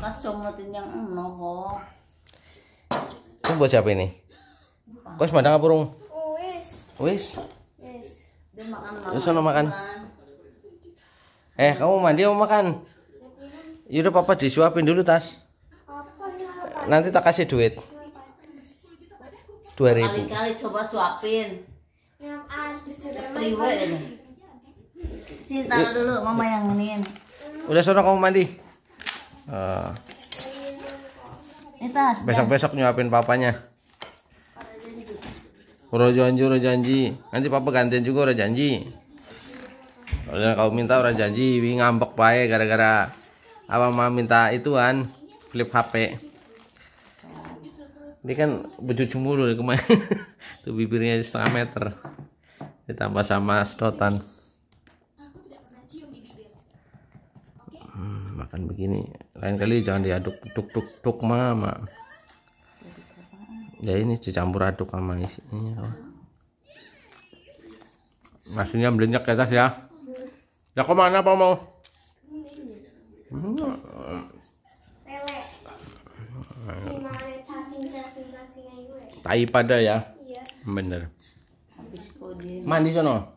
Kas comotin yang eno kok ini buat siapa ini kau semandang dengan burung wis wis wis dia makan makan eh kamu mandi mau makan yaudah papa disuapin dulu tas nanti tak kasih duit dua ribu kali coba suapin priwe ini cinta dulu mama yang ini Udah sono kamu mandi. besok eh, eh, Besok-besok nyuapin papanya. Udah janji, udah janji. Nanti papa gantian juga udah janji. Udah kau minta udah janji, ngambek pae gara-gara apa mama minta itu ituan flip HP. Ini kan bercucu cemburu kemarin. Tuh bibirnya setengah meter. Ditambah sama sedotan. makan begini lain kali jangan diaduk tuk tuk tuk mama ya ini dicampur aduk sama isinya nasinya belenjak ke atas ya ya kok mana apa mau tai pada ya iya. bener mandi sana?